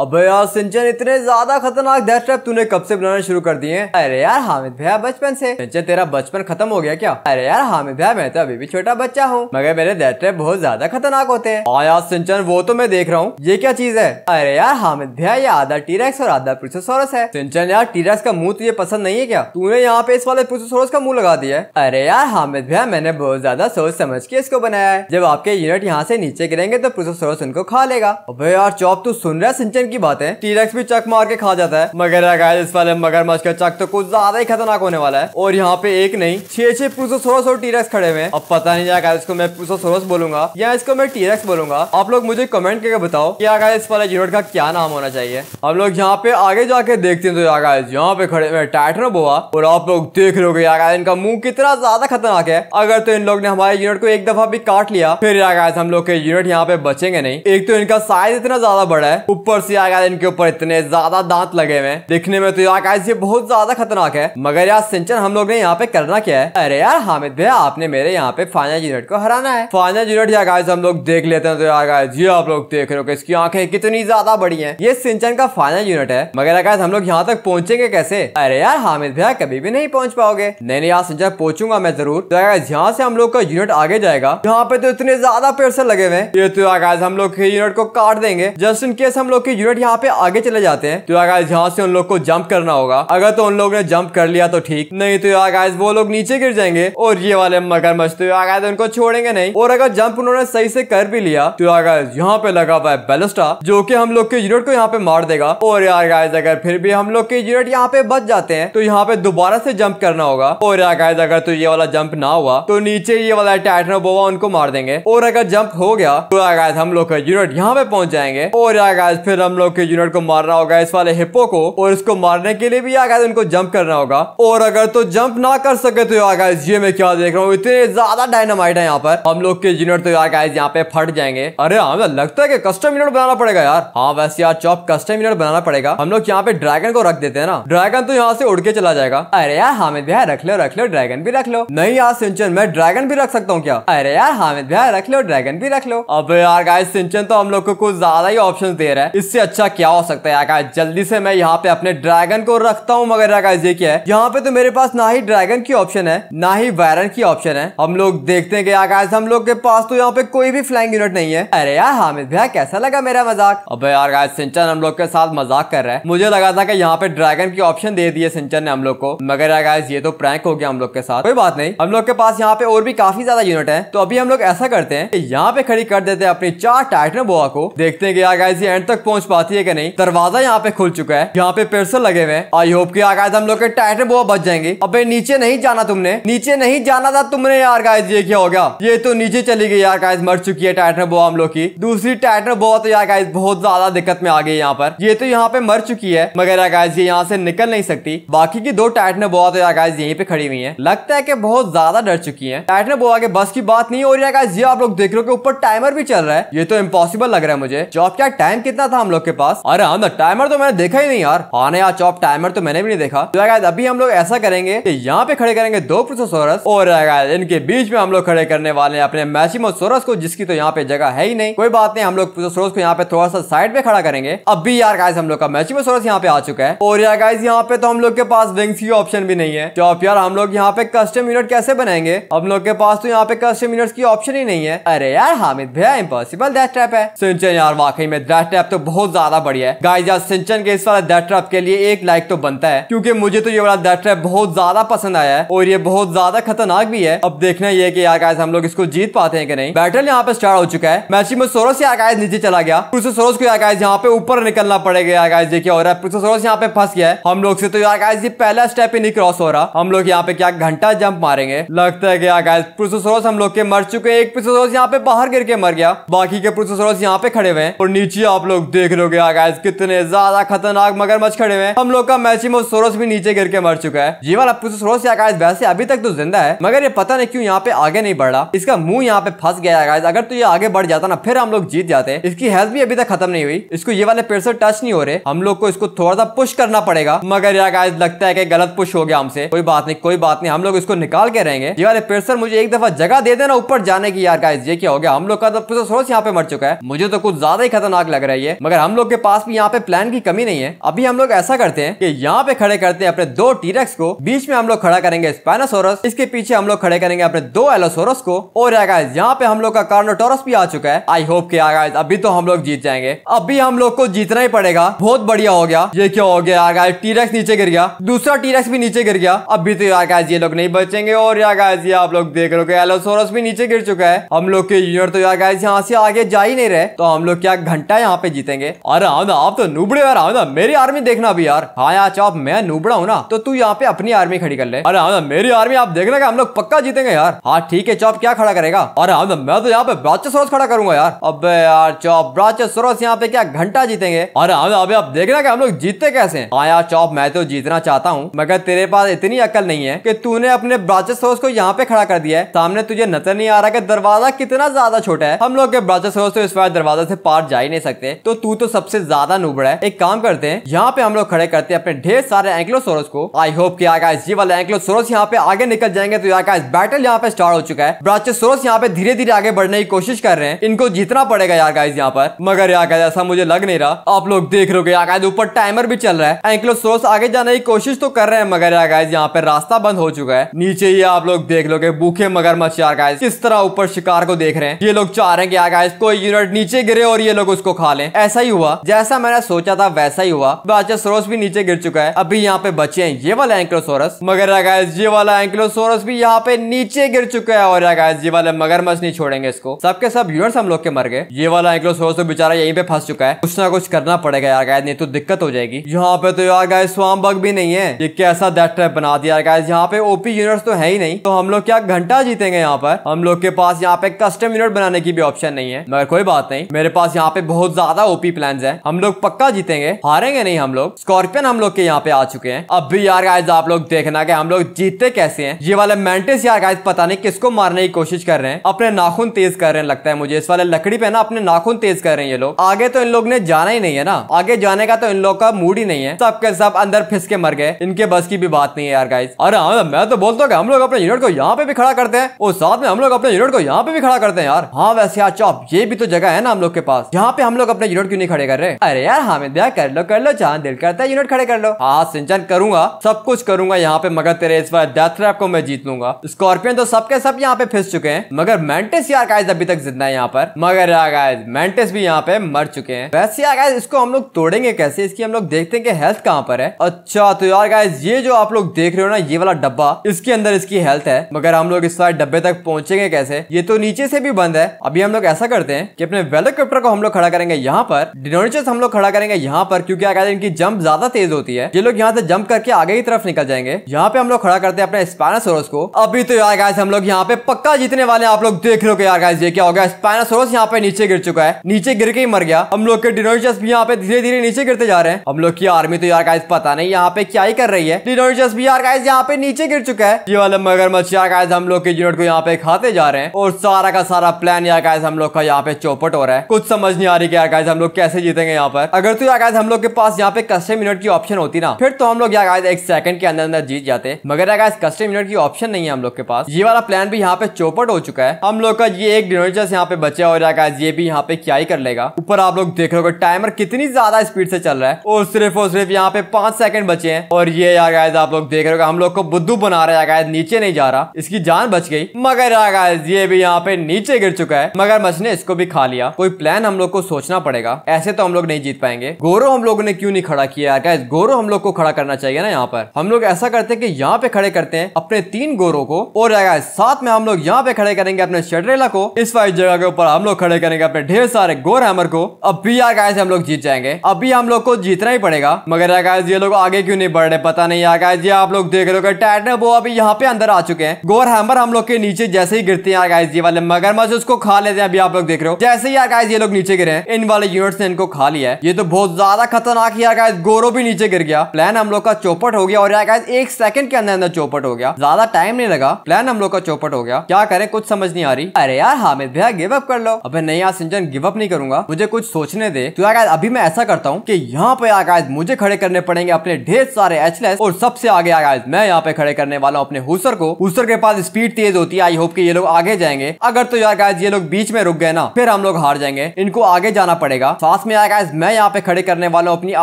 अबे यार सिंचन इतने ज्यादा खतरनाक डेथ ट्रैप तूने कब से बनाना शुरू कर दिए अरे यार हामिद भैया बचपन से सिंचन तेरा बचपन खत्म हो गया क्या अरे यार हामिद भैया मैं तो अभी भी छोटा बच्चा हूँ मगर मेरे डेथ ट्रैप बहुत ज्यादा खतरनाक होते हैं हाँ यार सिंचन वो तो मैं देख रहा हूँ ये क्या चीज है अरे यार हामिद भैया ये आधा टीरेक्स और आधा प्रोसेसोरस है सिंचन यार टीरेक्स का मुँह तुझे तो पसंद नहीं है क्या तूने यहाँ पे इस वाले प्रोसेसोरस का मुँह लगा दिया अरे यार हामिद भैया मैंने बहुत ज्यादा सोच समझ के इसको बनाया है जब आपके यूनिट यहाँ से नीचे गिरेंगे तो प्रोसेसोरस उनको खा लेगा अबे यार चौप तू तो सुन रहा है सिंचन की बात है टीरेक्स भी चक मार के खा जाता है मगर इस वाले मगरमच्छ का चक तो कुछ ज्यादा ही खतरनाक होने वाला है और यहाँ पे एक नहीं छह छह प्रोसोसोरस और टीरेक्स खड़े हुए अब पता नहीं जाएगा इसको मैं प्रोसोसोरस बोलूंगा या इसको मैं टीरेक्स बोलूंगा आप लोग मुझे कमेंट करके बताओ की आगा इस वाले यूनिट का क्या नाम होना चाहिए हम लोग यहाँ पे आगे जाके देखते हैं तो आगा यहाँ पे खड़े हुए टाइटनो बोआ और आप लोग देख लो आगा इनका मुंह कितना ज्यादा खतरनाक है अगर तो इन लोग ने हमारे यूनिट को एक दफा भी काट लिया फिर आगा हम लोग के यूनिट यहाँ पे बचेंगे नहीं एक तो इनका साइज इतना ज्यादा बड़ा है ऊपर से यार यार इनके ऊपर इतने ज्यादा दांत लगे हुए देखने दिखने में तो यार गाइस ये बहुत ज्यादा खतरनाक है मगर यार सिंचन हम लोग ने यहाँ पे करना क्या है अरे यार हामिद भैया आपने मेरे यहाँ पे फाइनल यूनिट को हराना है फाइनल यूनिट यार गाइस हम लोग देख लेते हैं तो यार गाइस ये आप लोग देख रहे हो इसकी आंखें कितनी ज्यादा बड़ी है ये सिंचन का फाइनल यूनिट है मगर गाइस हम लोग यहाँ तक पहुंचेंगे कैसे अरे यार हामिद भैया कभी भी नहीं पहुंच पाओगे नहीं नहीं यार सिंचन पहुंचूंगा मैं जरूर तो गाइस यहाँ से हम लोग का यूनिट आगे जाएगा यहाँ पे तो इतने ज्यादा पेड़ लगे हुए ये तो गाइस हम लोग के यूनिट को काट देंगे जस्ट इन केस हम लोग की यूनिट यहाँ पे आगे चले जाते हैं तो आगे यहाँ से उन लोग को जंप करना होगा अगर तो उन लोग ने जंप कर लिया तो ठीक नहीं तो यार वो लोग नीचे गिर जाएंगे और ये वाले मगरमच्छ तो यार उनको छोड़ेंगे नहीं और अगर जंप उन्होंने सही से कर भी लिया तो यार यहाँ पे लगा हुआ है बेलस्टा जो की हम लोग के यूनिट को यहाँ पे मार देगा और यार गाइज अगर फिर भी हम लोग के यूनिट यहाँ पे बच जाते हैं तो यहाँ पे दोबारा से जंप करना होगा और यार गाइज अगर तो ये वाला जंप ना हुआ तो नीचे ये वाला टाइटनो बोवा उनको मार देंगे और अगर जंप हो गया तो यार हम लोग का यूनिट यहाँ पे पहुंच जाएंगे और यार फिर हम लोग के यूनिट को मारना होगा इस वाले हिप्पो को और इसको मारने के लिए भी आगा इनको जंप करना होगा और अगर तो जंप ना कर सके तो आगा ये मैं क्या देख रहा हूँ इतने ज्यादा डायनामाइट है यहाँ पर हम लोग के यूनिट तो यार गाइज यहाँ पे फट जाएंगे अरे हमें हाँ, मतलब लगता है कि कस्टम यूनिट बनाना पड़ेगा यार हाँ वैसे यार चौप कस्टम यूनिट बनाना पड़ेगा हम लोग यहाँ पे ड्रैगन को रख देते हैं ना ड्रैगन तो यहाँ से उड़ के चला जाएगा अरे यार हमें भैया रख लो रख लो ड्रैगन भी रख लो नहीं यार सिंचन मैं ड्रैगन भी रख सकता हूँ क्या अरे यार हमें भैया रख लो ड्रैगन भी रख लो अब यार गाय सिंचन तो हम लोग को कुछ ज्यादा ही ऑप्शन दे रहा है इससे इससे अच्छा क्या हो सकता है आकाश जल्दी से मैं यहाँ पे अपने ड्रैगन को रखता हूँ मगर आकाश ये क्या है यहाँ पे तो मेरे पास ना ही ड्रैगन की ऑप्शन है ना ही वायरन की ऑप्शन है हम लोग देखते हैं आकाश हम लोग के पास तो यहाँ पे कोई भी फ्लाइंग यूनिट नहीं है अरे यार हामिद भैया कैसा लगा मेरा मजाक अब यार आकाश सिंचन हम लोग के साथ मजाक कर रहा है मुझे लगा था की यहाँ पे ड्रैगन की ऑप्शन दे दिए सिंचन ने हम लोग को मगर आकाश ये तो प्रैंक हो गया हम लोग के साथ कोई बात नहीं हम लोग के पास यहाँ पे और भी काफी ज्यादा यूनिट है तो अभी हम लोग ऐसा करते हैं यहाँ पे खड़ी कर देते हैं अपनी चार टाइटन बोआ को देखते हैं कि एंड तक पहुंच पाती है कि नहीं दरवाजा यहाँ पे खुल चुका है यहाँ पे पेड़सों लगे हुए आई होप की आगाज हम लोग के टाइटर बुआ बच जाएंगे अब नीचे नहीं जाना तुमने नीचे नहीं जाना था तुमने यार गाइज ये क्या हो गया ये तो नीचे चली गई यार गाइज मर चुकी है टाइटर बो हम लोग की दूसरी टाइटर बो तो यार गाइज बहुत ज्यादा दिक्कत में आ गई यहाँ पर ये तो यहाँ पे मर चुकी है मगर यार गाइज ये यहाँ से निकल नहीं सकती बाकी की दो टाइटन बो तो यार गाइज यहीं पे खड़ी हुई है लगता है की बहुत ज्यादा डर चुकी है टाइटन बो आगे बस की बात नहीं हो रही है आप लोग देख रहे हो ऊपर टाइमर भी चल रहा है ये तो इम्पोसिबल लग रहा है मुझे जॉब क्या टाइम कितना था हम लोग लोग के पास अरे हम हाँ, टाइमर तो, तो मैंने देखा ही नहीं यार हाँ यार चौप टाइमर तो मैंने भी नहीं देखा तो अभी हम लोग ऐसा करेंगे कि यहाँ पे खड़े करेंगे दो प्रोसेसोरस और इनके बीच में हम लोग खड़े करने वाले हैं अपने सोरस को जिसकी तो यहाँ पे जगह है ही नहीं कोई बात नहीं हम लोग प्रोसेसोरस को यहाँ पे थोड़ा सा साइड पे खड़ा करेंगे अभी यार गाइस हम लोग का सोरस यहाँ पे आ चुका है और यार गाइस यहाँ पे तो हम लोग के पास विंग्स की ऑप्शन भी नहीं है चौप यार हम लोग यहाँ पे कस्टम यूनिट कैसे बनाएंगे हम लोग के पास तो यहाँ पे कस्टम यूनिट की ऑप्शन ही नहीं है अरे यार हामिद भैया इम्पोसिबल डेस्क ट्रैप है यार वाकई में डेस्क ट्रैप तो बहुत बहुत ज्यादा बढ़िया है गाइज यार सिंचन के इस वाला दैट ट्रैप के लिए एक लाइक तो बनता है क्योंकि मुझे तो ये वाला दैट ट्रैप बहुत ज्यादा पसंद आया है और ये बहुत ज्यादा खतरनाक भी है अब देखना यह की यार गाइज हम लोग इसको जीत पाते हैं कि नहीं बैटल यहाँ पे स्टार्ट हो चुका है मैच में सोरोस या गाइज नीचे चला गया प्रोसेस सोरोस को यार गाइज यहाँ पे ऊपर निकलना पड़ेगा यार गाइज देखिए और प्रोसेस सोरोस यहाँ पे फंस गया है हम लोग से तो यार गाइज ये पहला स्टेप ही नहीं क्रॉस हो रहा हम लोग यहाँ पे क्या घंटा जंप मारेंगे लगता है कि यार गाइज प्रोसेस हम लोग के मर चुके हैं एक प्रोसेस यहाँ पे बाहर गिर के मर गया बाकी के प्रोसेस यहाँ पे खड़े हुए हैं और नीचे आप लोग देख हो गया गाइस कितने ज्यादा खतरनाक मगरमच्छ खड़े हुए हम लोग का मैचिमो सोरस भी नीचे गिर के मर चुका है जीवन अपू सोरस या गाइस वैसे अभी तक तो जिंदा है मगर ये पता नहीं क्यों यहाँ पे आगे नहीं बढ़ा इसका मुंह यहाँ पे फंस गया गाइस अगर तो ये आगे बढ़ जाता ना फिर हम लोग जीत जाते इसकी हेल्थ भी अभी तक खत्म नहीं हुई इसको ये वाले पेड़ से टच नहीं हो रहे हम लोग को इसको थोड़ा सा पुश करना पड़ेगा मगर यार गाइस लगता है कि गलत पुश हो गया हमसे कोई बात नहीं कोई बात नहीं हम लोग इसको निकाल के रहेंगे ये वाले पेड़ सर मुझे एक दफा जगह दे देना ऊपर जाने की यार गाइस ये क्या हो गया हम लोग का तो सोरस यहाँ पे मर चुका है मुझे तो कुछ ज्यादा ही खतरनाक लग रही है मगर हम लोग के पास भी यहाँ पे प्लान की कमी नहीं है अभी हम लोग ऐसा करते हैं कि यहाँ पे खड़े करते हैं अपने दो टीरेक्स को बीच में हम लोग खड़ा करेंगे स्पेनासोरस इसके पीछे हम लोग खड़े करेंगे अपने दो एलोसोरस को और यहाँ पे हम लोग का कार्नोटोरस भी आ चुका है आई होप के आगा अभी तो हम लोग जीत जाएंगे अभी हम लोग को जीतना ही पड़ेगा बहुत बढ़िया हो गया ये क्यों हो गया गाइस टीरेक्स नीचे गिर गया दूसरा टीरेक्स भी नीचे गिर गया अभी तो यार ये लोग नहीं बचेंगे और यार ये आप लोग देख रहे हो एलोसोरस भी नीचे गिर चुका है हम लोग के यूनिट तो यार यहाँ से आगे जा ही नहीं रहे तो हम लोग क्या घंटा यहाँ पे जीतेंगे लिए अरे आमदा आप तो नुबड़े यार आमदा मेरी आर्मी देखना अभी यार हाँ यार चौप मैं नुबड़ा हूँ ना तो तू यहाँ पे अपनी आर्मी खड़ी कर ले अरे आमदा मेरी आर्मी आप देखना हम लोग पक्का जीतेंगे यार हाँ ठीक है चौप क्या खड़ा करेगा अरे आमदा मैं तो यहाँ पे ब्राचे ब्राचस खड़ा करूंगा यार अब यार चौप ब्राचस यहाँ पे क्या घंटा जीतेंगे अरे आमदा अभी आप देखना हम लोग जीते कैसे हाँ यार चौप मैं तो जीतना चाहता हूँ मगर तेरे पास इतनी अकल नहीं है कि तूने अपने ब्राचे ब्राचेसोर्स को यहाँ पे खड़ा कर दिया है सामने तुझे नजर नहीं आ रहा कि दरवाजा कितना ज्यादा छोटा है हम लोग के ब्राचे ब्राचेसोर्स तो इस बार दरवाजा से पार जा ही नहीं सकते तो तू तो सबसे ज्यादा नुबड़ा है एक काम करते हैं यहाँ पे हम लोग खड़े करते हैं अपने ढेर सारे एंक्लोसोरस को आई होप कि आकाश ये वाला एंक्लोसोरस यहाँ पे आगे निकल जाएंगे तो आकाश बैटल यहाँ पे स्टार्ट हो चुका है ब्राचेसोरस यहाँ पे धीरे धीरे आगे बढ़ने की कोशिश कर रहे हैं इनको जीतना पड़ेगा यार गाइज यहाँ पर मगर यार गाइज ऐसा मुझे लग नहीं रहा आप लोग देख रहे हो यार गाइज ऊपर टाइमर भी चल रहा है एंक्लोसोरस आगे जाने की कोशिश तो कर रहे हैं मगर यार गाइज यहाँ पे रास्ता बंद हो चुका है नीचे ही आप लोग देख लोगे भूखे मगरमच्छ यार गाइज किस तरह ऊपर शिकार को देख रहे हैं ये लोग चाह रहे हैं कि यार गाइज कोई यूनिट नीचे गिरे और ये लोग उसको खा ले ऐसा ही हुआ जैसा मैंने सोचा था वैसा ही हुआ बाचासोरस भी नीचे गिर चुका है अभी यहाँ पे बचे हैं ये वाला एंक्लोसोरस मगर गाइस ये वाला एंक्लोसोरस भी यहाँ पे नीचे गिर चुका है और गाइस ये वाले मगरमच्छ नहीं छोड़ेंगे इसको सबके सब यूनिट्स हम लोग के मर गए ये वाला एंक्लोसोरस तो बेचारा यहीं पे फंस चुका है कुछ ना कुछ करना पड़ेगा यार गाय नहीं तो दिक्कत हो जाएगी यहाँ पे तो यार गाय स्वाम बग भी नहीं है ये कैसा डेथ ट्रैप बना दिया गाय यहाँ पे ओपी यूनिट्स तो है ही नहीं तो हम लोग क्या घंटा जीतेंगे यहाँ पर हम लोग के पास यहाँ पे कस्टम यूनिट बनाने की भी ऑप्शन नहीं है मगर कोई बात नहीं मेरे पास यहाँ पे बहुत ज्यादा ओपी प्लान है हम लोग पक्का जीतेंगे हारेंगे नहीं हम लोग स्कॉर्पियन हम लोग के यहाँ पे आ चुके हैं अब भी यार गाइज आप लोग देखना कि हम लोग जीतते कैसे है ये वाले मेंटिस यार गाइज पता नहीं किसको मारने की कोशिश कर रहे हैं अपने नाखून तेज कर रहे हैं लगता है मुझे इस वाले लकड़ी पे ना अपने नाखून तेज कर रहे हैं ये लोग आगे तो इन लोग ने जाना ही नहीं है ना आगे जाने का तो इन लोग का मूड ही नहीं है सबके सब अंदर फिस के मर गए इनके बस की भी बात नहीं है यार गाइज अरे हाँ मैं तो बोलता हूँ हम लोग अपने यूनिट को यहाँ पे भी खड़ा करते हैं और साथ में हम लोग अपने यूनिट को यहाँ पे भी खड़ा करते हैं यार हाँ वैसे चौप ये भी तो जगह है ना हम लोग के पास यहाँ पे हम लोग अपने यूनिट क्यों खड़े कर रहे अरे यार हामिद भैया कर लो कर लो जहाँ दिल करता है यूनिट खड़े कर लो हाँ सिंचन करूंगा सब कुछ करूंगा यहाँ पे मगर तेरे इस बार डेथ ट्रैप को मैं जीत लूंगा स्कॉर्पियन तो सबके सब यहाँ पे फिस चुके हैं मगर मेंटिस यार गाइस अभी तक जिंदा है यहाँ पर मगर यार गाइस मेंटिस भी यहाँ पे मर चुके हैं वैसे यार गाइस इसको हम लोग तोड़ेंगे कैसे इसकी हम लोग देखते हैं कि हेल्थ कहाँ पर है अच्छा तो यार गाइस ये जो आप लोग देख रहे हो ना ये वाला डब्बा इसके अंदर इसकी हेल्थ है मगर हम लोग इस बार डब्बे तक पहुंचेंगे कैसे ये तो नीचे से भी बंद है अभी हम लोग ऐसा करते हैं कि अपने वेलोकॉप्टर को हम लोग खड़ा करेंगे यहाँ पर डिनोनेचर्स हम लोग खड़ा करेंगे यहाँ पर क्योंकि अगर इनकी जंप ज्यादा तेज होती है ये लोग यहाँ से जंप करके आगे की तरफ निकल जाएंगे यहाँ पे हम लोग खड़ा करते हैं अपने स्पाइनासोरस को अभी तो यार गाइस हम लोग यहाँ पे पक्का जीतने वाले आप लोग देख लो यार गाइस ये क्या हो गया स्पाइनासोरस यहाँ पे नीचे गिर चुका है नीचे गिर के ही मर गया हम लोग के डिनोनेचर्स भी यहाँ पे धीरे धीरे नीचे गिरते जा रहे हैं हम लोग की आर्मी तो यार गाइस पता नहीं यहाँ पे क्या ही कर रही है डिनोनेचर्स भी यार गाइस यहाँ पे नीचे गिर चुका है ये वाले मगरमच्छ यार गाइस हम लोग के यूनिट को यहाँ पे खाते जा रहे हैं और सारा का सारा प्लान यार गाइस हम लोग का यहाँ पे चौपट हो रहा है कुछ समझ नहीं आ रही यार गाइस हम लोग कैसे कैसे जीतेंगे यहाँ पर अगर तो यहाँ हम लोग के पास यहाँ पे कस्टम यूनिट की ऑप्शन होती ना फिर तो हम लोग यहाँ एक सेकंड के अंदर अंदर जीत जाते मगर यार कस्टम यूनिट की ऑप्शन नहीं है हम लोग के पास ये वाला प्लान भी यहाँ पे चौपट हो चुका है हम लोग का ये एक डिनोजस यहाँ पे बचे और यार ये भी यहाँ पे क्या ही कर लेगा ऊपर आप लोग देख रहे टाइमर कितनी ज्यादा स्पीड से चल रहा है और सिर्फ और सिर्फ यहाँ पे पांच सेकंड बचे हैं और ये यार गायद आप लोग देख रहे हो हम लोग को बुद्धू बना रहे है गायद नीचे नहीं जा रहा इसकी जान बच गई मगर गायद ये भी यहाँ पे नीचे गिर चुका है मगर मछ ने इसको भी खा लिया कोई प्लान हम लोग को सोचना पड़ेगा ऐसे तो हम लोग नहीं जीत पाएंगे गोरो हम लोगों ने क्यों नहीं खड़ा किया यार गाइस गोरो हम लोग को खड़ा करना चाहिए ना यहाँ पर हम लोग ऐसा करते हैं कि यहाँ पे खड़े करते हैं अपने तीन गोरो को और साथ में हम लोग यहाँ पे खड़े करेंगे अपने शटरेला को इस वाइज जगह के ऊपर हम लोग खड़े करेंगे अपने ढेर सारे गोर हैमर को अभी यार गाय हम लोग जीत जाएंगे अभी हम लोग को जीतना ही पड़ेगा मगर यार ये लोग आगे क्यों नहीं बढ़ रहे पता नहीं यार गाय आप लोग देख रहे हो टैटने वो अभी यहाँ पे अंदर आ चुके हैं गोर हैमर हम लोग के नीचे जैसे ही गिरते हैं यार गाइस वाले मगरमच्छ उसको खा लेते हैं अभी आप लोग देख रहे हो जैसे ही यार गाय ये लोग नीचे गिरे इन वाले यूनिट ने इनको खा लिया है ये तो बहुत ज्यादा खतरनाक यार गाइस गोरो भी नीचे गिर गया प्लान हम लोग का चौपट हो गया और यार गाइस एक सेकंड के अंदर अंदर चौपट हो गया ज्यादा टाइम नहीं लगा प्लान हम लोग का चौपट हो गया क्या करे कुछ समझ नहीं आ रही अरे यार हामिद भैया गिव अप कर लो अब नहीं यार सिंचन गिव अप नहीं करूंगा मुझे कुछ सोचने दे तो यार अभी मैं ऐसा करता हूँ की यहाँ पे आगाज मुझे खड़े करने पड़ेंगे अपने ढेर सारे एचलेस और सबसे आगे आगाज मैं यहाँ पे खड़े करने वाला हूँ अपने हुसर को हुसर के पास स्पीड तेज होती है आई होप की ये लोग आगे जाएंगे अगर तो यार गाइज ये लोग बीच में रुक गए ना फिर हम लोग हार जाएंगे इनको आगे जाना पड़ेगा साथ में आया गाइस मैं यहाँ पे खड़े करने वाला हूँ अपनी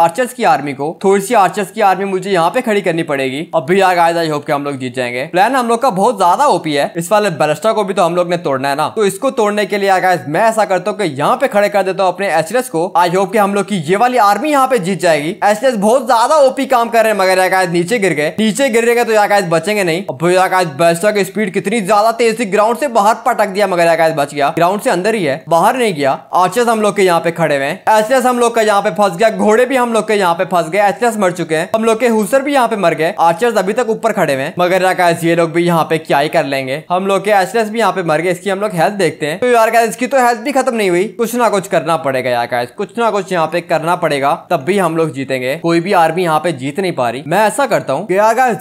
आर्चर्स की आर्मी को थोड़ी सी आर्चर्स की आर्मी मुझे यहाँ पे खड़ी करनी पड़ेगी अभी आ गाइस आई होप कि हम लोग जीत जाएंगे प्लान हम लोग का बहुत ज्यादा ओपी है इस वाले बैलस्टा को भी तो हम लोग ने तोड़ना है ना तो इसको तोड़ने के लिए आया मैं ऐसा करता हूँ की यहाँ पे खड़े कर देता हूँ अपने एचरेस को आई होप की हम लोग की ये वाली आर्मी यहाँ पे जीत जाएगी एचरेस बहुत ज्यादा ओपी काम कर रहे हैं मगर यार नीचे गिर गए नीचे गिर गए तो यार बचेंगे नहीं अब यार बैस्टा की स्पीड कितनी ज्यादा तेज थी ग्राउंड से बाहर पटक दिया मगर यार बच गया ग्राउंड से अंदर ही है बाहर नहीं गया आर्चर्स हम लोग के यहाँ पे खड़े हुए एस एस हम लोग का यहाँ पे फंस गया घोड़े भी हम लोग के यहाँ पे फंस गए एस मर चुके हैं हम लोग के हुसर भी यहाँ पे मर गए आर्चर्स अभी तक ऊपर खड़े हुए मगर यार ये लोग भी यहाँ पे क्या ही कर लेंगे हम लोग के एस एस भी यहाँ पे मर गए इसकी हम लोग हेल्थ देखते हैं तो यार इसकी तो हेल्थ भी खत्म नहीं हुई कुछ ना कुछ करना पड़ेगा यार गाइस कुछ ना कुछ यहाँ पे करना पड़ेगा तब भी हम लोग जीतेंगे कोई भी आर्मी यहाँ पे जीत नहीं पा रही मैं ऐसा करता हूँ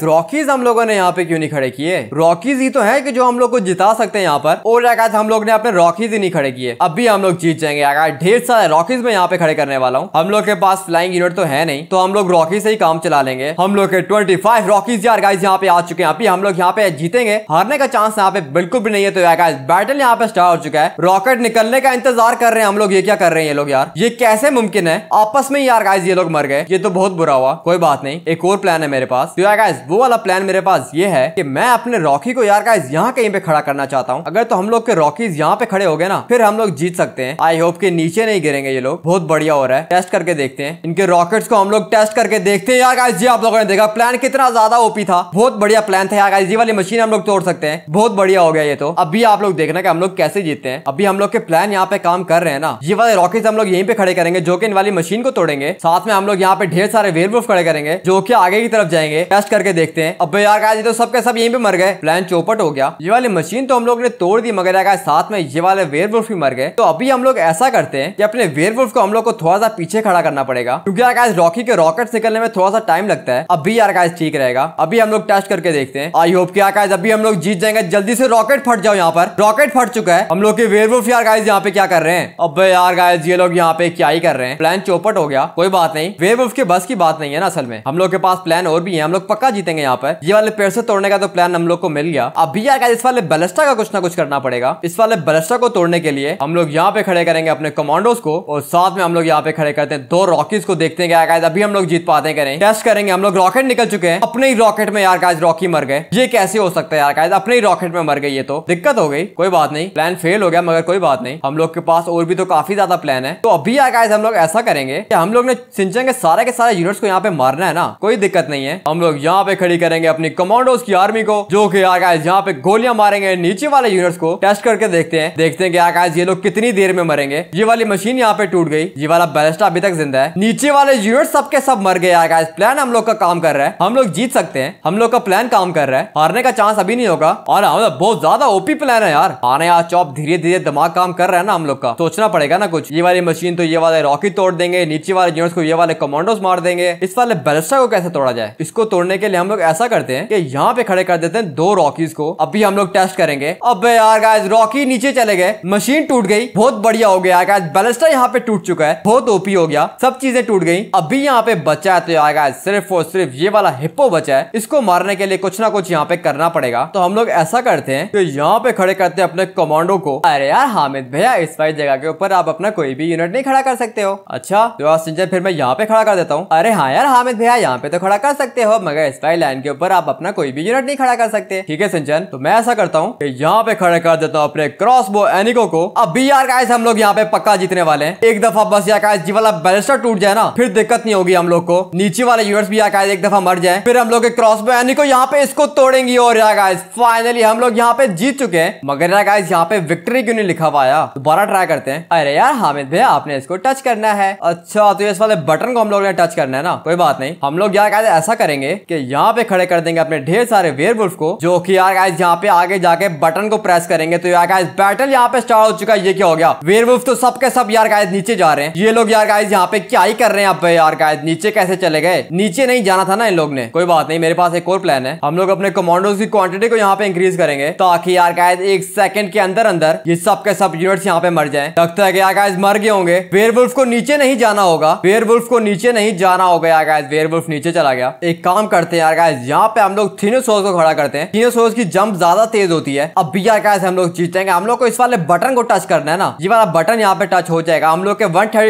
रॉकीज हम लोगों ने यहाँ पे क्यों नहीं खड़े किए रॉकीज ही तो है की जो हम लोग को जिता सकते हैं यहाँ पर और हम लोग ने अपने रॉकीज ही नहीं खड़े किए अब भी हम लोग जीत जाएंगे ढेर सारे रॉकीज मैं यहाँ पे खड़े करने वाला हूँ हम लोग के पास फ्लाइंग यूनिट तो है नहीं तो हम लोग रॉकी से ही काम चला लेंगे हम लोग के ट्वेंटी फाइव रॉकीज यार गाइज यहाँ पे आ चुके हैं अभी हम लोग यहाँ पे जीतेंगे हारने का चांस यहाँ पे बिल्कुल भी नहीं है तो यार गाइज बैटल यहाँ पे स्टार्ट हो चुका है रॉकेट निकलने का इंतजार कर रहे हैं हम लोग ये क्या कर रहे हैं ये लोग यार ये कैसे मुमकिन है आपस में यार गाइज ये लोग मर गए ये तो बहुत बुरा हुआ कोई बात नहीं एक और प्लान है मेरे पास तो यार गाइज वो वाला प्लान मेरे पास ये है की मैं अपने रॉकी को यार गाइज यहाँ कहीं पे खड़ा करना चाहता हूँ अगर तो हम लोग के रॉकीज यहाँ पे खड़े हो गए ना फिर हम लोग जीत सकते हैं आई होप के नीचे नहीं गिरेंगे ये लोग लोग बहुत बढ़िया हो रहा है टेस्ट करके देखते हैं इनके रॉकेट्स को हम लोग टेस्ट करके देखते हैं यार गाइस आप लोगों ने देखा प्लान कितना ज्यादा ओपी था बहुत बढ़िया प्लान था यार गाइस वाली मशीन हम लोग तोड़ सकते हैं बहुत बढ़िया हो गया ये तो अभी आप लोग देखना की हम लोग कैसे जीतते हैं अभी हम लोग के प्लान यहाँ पे काम कर रहे हैं ना ये वाले रॉकेट हम लोग यही पे खड़े करेंगे जो की इन वाली मशीन को तोड़ेंगे साथ में हम लोग यहाँ पे ढेर सारे वेयर खड़े करेंगे जो की आगे की तरफ जाएंगे टेस्ट करके देखते हैं अब यार गाइस तो सबके सब यही पे मर गए प्लान चौपट हो गया ये वाली मशीन तो हम लोग ने तोड़ दी मगर यार साथ में ये वाले वेयर भी मर गए तो अभी हम लोग ऐसा करते हैं कि अपने वेयर बिल्कुल को हम लोग को थोड़ा सा पीछे खड़ा करना पड़ेगा क्योंकि यार गाइस रॉकी के रॉकेट निकलने में थोड़ा सा टाइम लगता है अभी यार गाइस ठीक रहेगा अभी हम लोग टेस्ट करके देखते हैं आई होप कि यार गाइस अभी हम लोग जीत जाएंगे जल्दी से रॉकेट फट जाओ यहाँ पर रॉकेट फट चुका है हम लोग के वुल्फ यार गाइस यहाँ पे क्या कर रहे हैं अब यार गाइस ये लोग यहाँ पे क्या ही कर रहे हैं प्लान चौपट हो गया कोई बात नहीं वुल्फ के बस की बात नहीं है ना असल में हम लोग के पास प्लान और भी है हम लोग पक्का जीतेंगे यहाँ पर ये वाले पेड़ से तोड़ने का तो प्लान हम लोग को मिल गया अभी यार इस वाले बलस्टा का कुछ ना कुछ करना पड़ेगा इस वाले बलस्टा को तोड़ने के लिए हम लोग यहाँ पे खड़े करेंगे अपने कमांडोज को और साथ में हम लोग यहाँ पे खड़े करते हैं दो रॉकीज को देखते हैं क्या अभी हम लोग जीत पाते हैं करें टेस्ट करेंगे हम लोग रॉकेट निकल चुके हैं अपने ही रॉकेट में यार गाइज रॉकी मर गए ये कैसे हो सकता है यार गाइज अपने ही रॉकेट में मर गए ये तो दिक्कत हो गई कोई बात नहीं प्लान फेल हो गया मगर कोई बात नहीं हम लोग के पास और भी तो काफी ज्यादा प्लान है तो अभी यार गाइज हम लोग ऐसा करेंगे कि हम लोग ने सिंचन के सारे के सारे यूनिट्स को यहाँ पे मारना है ना कोई दिक्कत नहीं है हम लोग यहाँ पे खड़ी करेंगे अपनी कमांडोज की आर्मी को जो की यार गाइज यहाँ पे गोलियां मारेंगे नीचे वाले यूनिट्स को टेस्ट करके देखते हैं देखते हैं कि यार गाइज ये लोग कितनी देर में मरेंगे ये वाली मशीन यहाँ पे टूट टूट गई ये वाला बैलिस्टा अभी तक जिंदा है नीचे वाले यूनिट सबके सब मर गया है गाइस प्लान हम लोग का काम कर रहा है हम लोग जीत सकते हैं हम लोग का प्लान काम कर रहा है हारने का चांस अभी नहीं होगा और हम बहुत ज्यादा ओपी प्लान है यार आने हाँ यार चौप धीरे धीरे दिमाग काम कर रहे हैं ना हम लोग का सोचना पड़ेगा ना कुछ ये वाली मशीन तो ये वाले रॉकेट तोड़ देंगे नीचे वाले यूनिट को ये वाले कमांडोस मार देंगे इस वाले बैलिस्टा को कैसे तोड़ा जाए इसको तोड़ने के लिए हम लोग ऐसा करते हैं कि यहाँ पे खड़े कर देते हैं दो रॉकीज को अभी हम लोग टेस्ट करेंगे अब यार गाइस रॉकी नीचे चले गए मशीन टूट गई बहुत बढ़िया हो गया गाइस बैलिस्टा यहाँ पे टूट टूट चुका है बहुत ओपी हो गया सब चीजें टूट गई अभी यहाँ पे बचा है तो आएगा सिर्फ और सिर्फ ये वाला हिप्पो बचा है इसको मारने के लिए कुछ ना कुछ यहाँ पे करना पड़ेगा तो हम लोग ऐसा करते हैं तो यहाँ पे खड़े करते हैं अपने कमांडो को अरे यार हामिद भैया इस वाली जगह के ऊपर आप अपना कोई भी यूनिट नहीं खड़ा कर सकते हो अच्छा तो यार फिर मैं यहाँ पे खड़ा कर देता हूँ अरे हाँ यार हामिद भैया यहाँ पे तो खड़ा कर सकते हो मगर इस वाली लाइन के ऊपर आप अपना कोई भी यूनिट नहीं खड़ा कर सकते ठीक है सिंचन तो मैं ऐसा करता हूँ यहाँ पे खड़े कर देता हूँ अपने क्रॉस बो एनिको को अभी यार हम लोग यहाँ पे पक्का जीतने वाले हैं एक दफा बस या आकाश जी वाला बैलिस्टर टूट जाए ना फिर दिक्कत नहीं होगी हम लोग को नीचे वाले यूनिट्स भी आकाश एक दफा मर जाए फिर हम लोग क्रॉस में यानी को यहाँ पे इसको तोड़ेंगी और आकाश फाइनली हम लोग यहाँ पे जीत चुके हैं मगर आकाश यहाँ पे विक्ट्री क्यों नहीं लिखा पाया दोबारा ट्राई करते हैं अरे यार हामिद भैया आपने इसको टच करना है अच्छा तो इस वाले बटन को हम लोग ने टच करना है ना कोई बात नहीं हम लोग यार गाइस ऐसा करेंगे कि यहाँ पे खड़े कर देंगे अपने ढेर सारे वेयरवुल्फ को जो कि यार गाइस यहाँ पे आगे जाके बटन को प्रेस करेंगे तो यार गाइस बैटल यहाँ पे स्टार्ट हो चुका है ये क्या हो गया वेयरवुल्फ तो सबके सब यार गाइस नीचे जा रहे हैं ये लोग यार गाइज यहाँ पे क्या ही कर रहे हैं आप यार गाइज नीचे कैसे चले गए नीचे नहीं जाना था ना इन लोग ने कोई बात नहीं मेरे पास एक और प्लान है हम लोग अपने कमांडो की क्वांटिटी को यहाँ पे इंक्रीज करेंगे ताकि यार गाइज एक सेकंड के अंदर अंदर ये सबके सब यूनिट्स यहाँ पे मर जाए लगता है यार गाइज मर गए होंगे वेयर को नीचे नहीं जाना होगा वेयर को नीचे नहीं जाना होगा यार गाइज वेयर नीचे चला गया एक काम करते हैं यार गाइज यहाँ पे हम लोग थीनोसोर को खड़ा करते हैं थीनोसोर की जंप ज्यादा तेज होती है अब भी यार गाइज हम लोग जीतेंगे हम लोग को इस वाले बटन को टच करना है ना ये वाला बटन यहाँ पे टच हो जाएगा हम लोग लोग के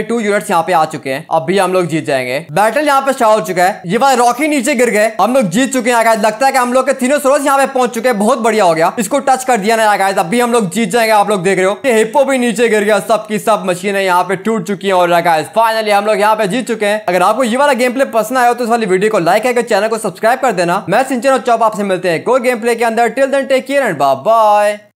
132 यूनिट्स यहाँ पे आ चुके हैं अब भी हम लोग जीत जाएंगे बैटल यहाँ पे स्टार्ट हो चुका है ये बार रॉकी नीचे गिर गए हम लोग जीत चुके हैं लगता है कि हम लोग के तीनों सरोज यहाँ पे पहुंच चुके हैं बहुत बढ़िया हो गया इसको टच कर दिया ना आगाज अभी हम लोग जीत जाएंगे आप लोग देख रहे हो ये हिप्पो भी नीचे गिर गया सबकी सब मशीन है यहाँ पे टूट चुकी है और आगाज फाइनली हम लोग यहाँ पे जीत चुके हैं अगर आपको ये वाला गेम प्ले पसंद आया तो इस वाली वीडियो को लाइक है चैनल को सब्सक्राइब कर देना मैं सिंचन और चौप आपसे मिलते हैं कोई गेम प्ले के अंदर till then take care and bye